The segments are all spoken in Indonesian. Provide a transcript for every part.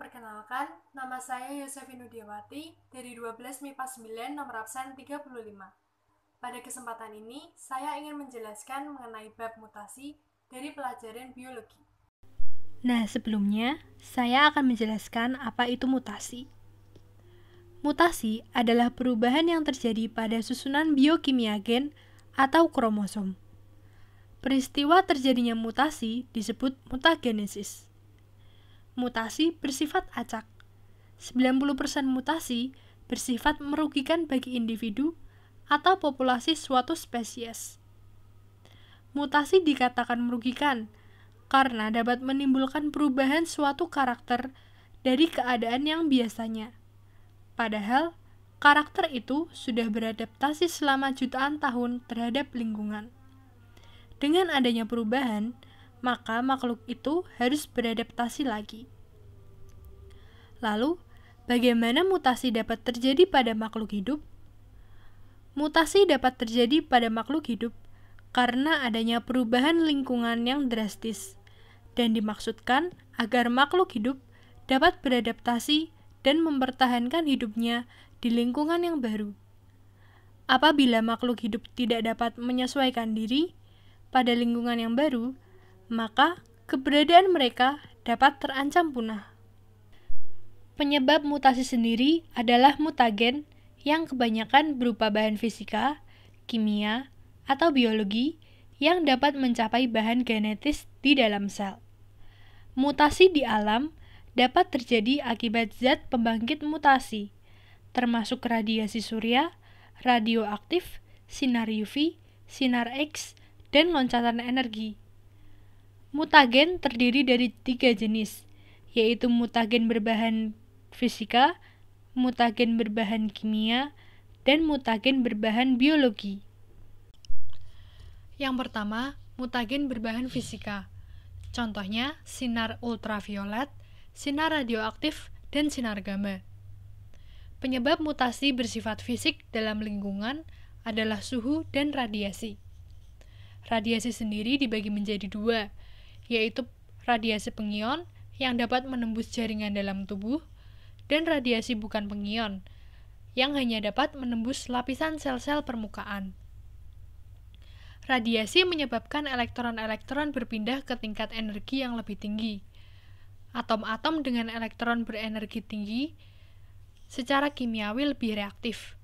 Perkenalkan, nama saya Yosefinu Dewati dari 12 MIPA 9 nomor absen 35. Pada kesempatan ini, saya ingin menjelaskan mengenai bab mutasi dari pelajaran biologi. Nah, sebelumnya, saya akan menjelaskan apa itu mutasi. Mutasi adalah perubahan yang terjadi pada susunan biokimia gen atau kromosom. Peristiwa terjadinya mutasi disebut mutagenesis mutasi bersifat acak. 90% mutasi bersifat merugikan bagi individu atau populasi suatu spesies. Mutasi dikatakan merugikan karena dapat menimbulkan perubahan suatu karakter dari keadaan yang biasanya. Padahal, karakter itu sudah beradaptasi selama jutaan tahun terhadap lingkungan. Dengan adanya perubahan, maka makhluk itu harus beradaptasi lagi. Lalu, bagaimana mutasi dapat terjadi pada makhluk hidup? Mutasi dapat terjadi pada makhluk hidup karena adanya perubahan lingkungan yang drastis, dan dimaksudkan agar makhluk hidup dapat beradaptasi dan mempertahankan hidupnya di lingkungan yang baru. Apabila makhluk hidup tidak dapat menyesuaikan diri pada lingkungan yang baru, maka keberadaan mereka dapat terancam punah. Penyebab mutasi sendiri adalah mutagen yang kebanyakan berupa bahan fisika, kimia, atau biologi yang dapat mencapai bahan genetis di dalam sel. Mutasi di alam dapat terjadi akibat zat pembangkit mutasi, termasuk radiasi surya, radioaktif, sinar UV, sinar X, dan loncatan energi. Mutagen terdiri dari tiga jenis, yaitu mutagen berbahan fisika, mutagen berbahan kimia, dan mutagen berbahan biologi. Yang pertama, mutagen berbahan fisika. Contohnya, sinar ultraviolet, sinar radioaktif, dan sinar gamma. Penyebab mutasi bersifat fisik dalam lingkungan adalah suhu dan radiasi. Radiasi sendiri dibagi menjadi dua, yaitu radiasi pengion yang dapat menembus jaringan dalam tubuh, dan radiasi bukan pengion, yang hanya dapat menembus lapisan sel-sel permukaan. Radiasi menyebabkan elektron-elektron berpindah ke tingkat energi yang lebih tinggi. Atom-atom dengan elektron berenergi tinggi secara kimiawi lebih reaktif,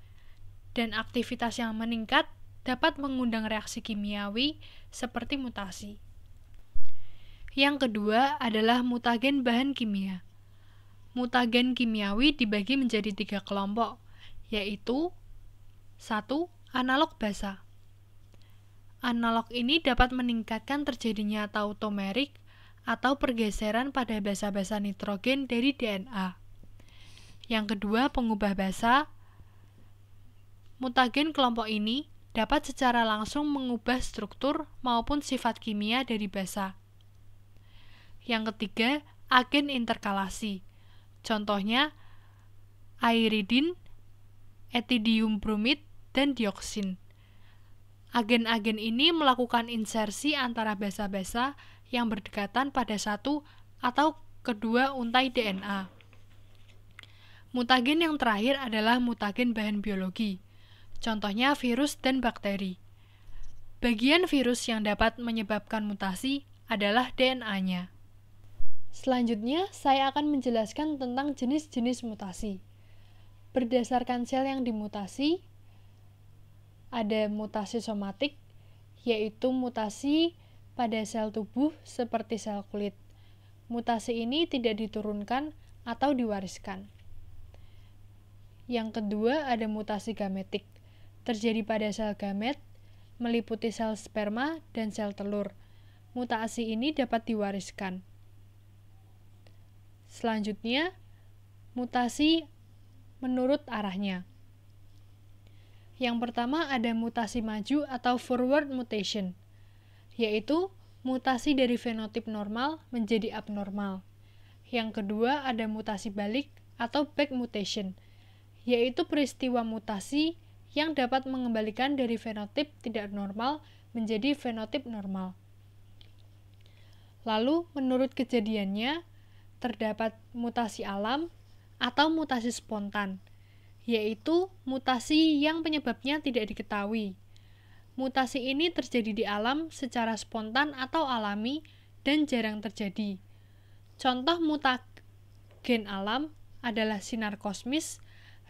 dan aktivitas yang meningkat dapat mengundang reaksi kimiawi seperti mutasi. Yang kedua adalah mutagen bahan kimia. Mutagen kimiawi dibagi menjadi tiga kelompok, yaitu satu Analog basa Analog ini dapat meningkatkan terjadinya tautomerik atau pergeseran pada basa-basa nitrogen dari DNA. Yang kedua, pengubah basa. Mutagen kelompok ini dapat secara langsung mengubah struktur maupun sifat kimia dari basa. Yang ketiga, agen interkalasi. Contohnya airidin, etidium bromid, dan dioksin. Agen-agen ini melakukan insersi antara basa-basa yang berdekatan pada satu atau kedua untai DNA. Mutagen yang terakhir adalah mutagen bahan biologi, contohnya virus dan bakteri. Bagian virus yang dapat menyebabkan mutasi adalah DNA-nya. Selanjutnya, saya akan menjelaskan tentang jenis-jenis mutasi. Berdasarkan sel yang dimutasi, ada mutasi somatik, yaitu mutasi pada sel tubuh seperti sel kulit. Mutasi ini tidak diturunkan atau diwariskan. Yang kedua, ada mutasi gametik. Terjadi pada sel gamet, meliputi sel sperma dan sel telur. Mutasi ini dapat diwariskan Selanjutnya, mutasi menurut arahnya. Yang pertama ada mutasi maju atau forward mutation, yaitu mutasi dari fenotip normal menjadi abnormal. Yang kedua ada mutasi balik atau back mutation, yaitu peristiwa mutasi yang dapat mengembalikan dari fenotip tidak normal menjadi fenotip normal. Lalu, menurut kejadiannya, terdapat mutasi alam atau mutasi spontan, yaitu mutasi yang penyebabnya tidak diketahui. Mutasi ini terjadi di alam secara spontan atau alami dan jarang terjadi. Contoh mutagen alam adalah sinar kosmis,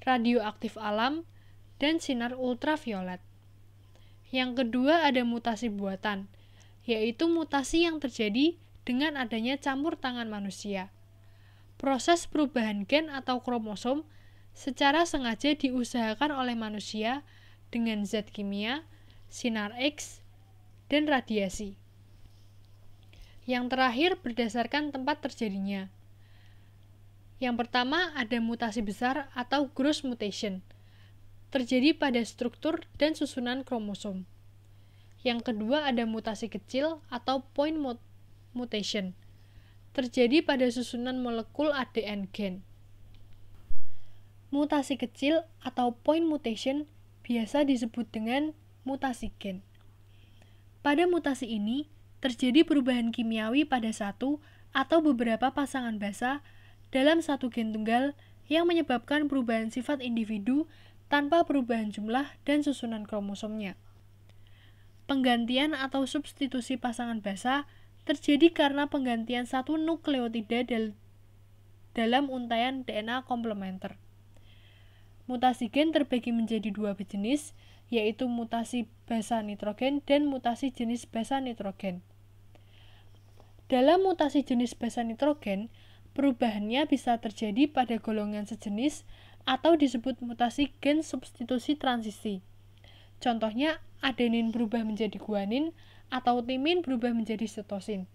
radioaktif alam, dan sinar ultraviolet. Yang kedua ada mutasi buatan, yaitu mutasi yang terjadi dengan adanya campur tangan manusia. Proses perubahan gen atau kromosom secara sengaja diusahakan oleh manusia dengan zat kimia, sinar X, dan radiasi. Yang terakhir berdasarkan tempat terjadinya. Yang pertama ada mutasi besar atau gross mutation. Terjadi pada struktur dan susunan kromosom. Yang kedua ada mutasi kecil atau point mut mutation terjadi pada susunan molekul ADN gen. Mutasi kecil atau point mutation biasa disebut dengan mutasi gen. Pada mutasi ini, terjadi perubahan kimiawi pada satu atau beberapa pasangan basa dalam satu gen tunggal yang menyebabkan perubahan sifat individu tanpa perubahan jumlah dan susunan kromosomnya. Penggantian atau substitusi pasangan basa terjadi karena penggantian satu nukleotida dal dalam untaian DNA komplementer. Mutasi gen terbagi menjadi dua jenis, yaitu mutasi basa nitrogen dan mutasi jenis basa nitrogen. Dalam mutasi jenis basa nitrogen, perubahannya bisa terjadi pada golongan sejenis atau disebut mutasi gen substitusi transisi. Contohnya, adenin berubah menjadi guanin atau timin berubah menjadi sitosin.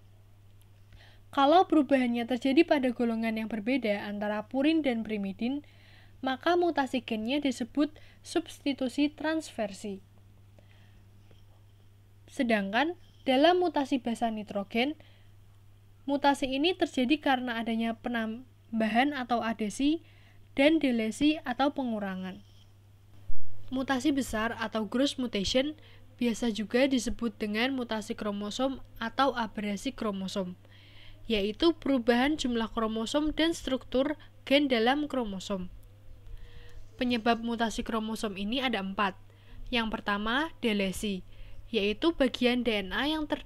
Kalau perubahannya terjadi pada golongan yang berbeda antara purin dan pirimidin, maka mutasi gennya disebut substitusi transversi. Sedangkan dalam mutasi basa nitrogen, mutasi ini terjadi karena adanya penambahan atau adesi dan delesi atau pengurangan. Mutasi besar atau gross mutation biasa juga disebut dengan mutasi kromosom atau aberrasi kromosom, yaitu perubahan jumlah kromosom dan struktur gen dalam kromosom. Penyebab mutasi kromosom ini ada empat. Yang pertama, delesi, yaitu bagian DNA yang ter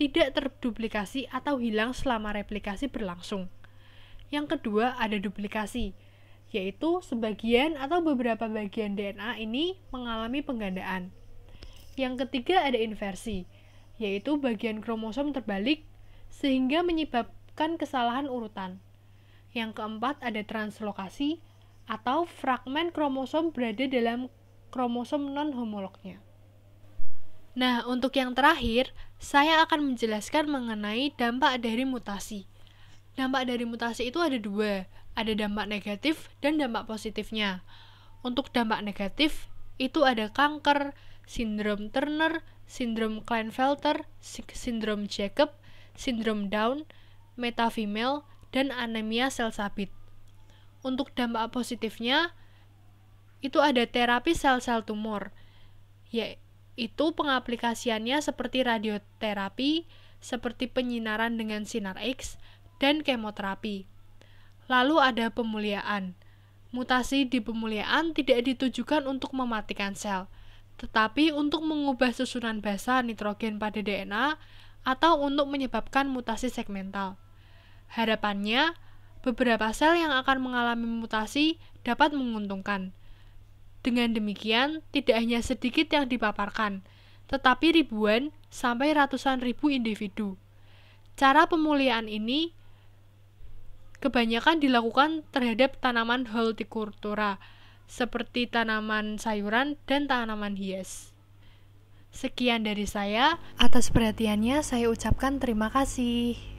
tidak terduplikasi atau hilang selama replikasi berlangsung. Yang kedua, ada duplikasi, yaitu sebagian atau beberapa bagian DNA ini mengalami penggandaan. Yang ketiga ada inversi, yaitu bagian kromosom terbalik sehingga menyebabkan kesalahan urutan. Yang keempat ada translokasi atau fragmen kromosom berada dalam kromosom non-homolognya. Nah, untuk yang terakhir, saya akan menjelaskan mengenai dampak dari mutasi. Dampak dari mutasi itu ada dua, ada dampak negatif dan dampak positifnya. Untuk dampak negatif, itu ada kanker, sindrom Turner, sindrom Klinefelter, sindrom Jacob, sindrom Down, metafemale, dan anemia sel sabit. Untuk dampak positifnya, itu ada terapi sel-sel tumor, yaitu pengaplikasiannya seperti radioterapi, seperti penyinaran dengan sinar X, dan kemoterapi. Lalu ada pemuliaan. Mutasi di pemuliaan tidak ditujukan untuk mematikan sel, tetapi untuk mengubah susunan basa nitrogen pada DNA atau untuk menyebabkan mutasi segmental. Harapannya, beberapa sel yang akan mengalami mutasi dapat menguntungkan. Dengan demikian, tidak hanya sedikit yang dipaparkan, tetapi ribuan sampai ratusan ribu individu. Cara pemuliaan ini kebanyakan dilakukan terhadap tanaman holtikultura seperti tanaman sayuran dan tanaman hias. Sekian dari saya. Atas perhatiannya, saya ucapkan terima kasih.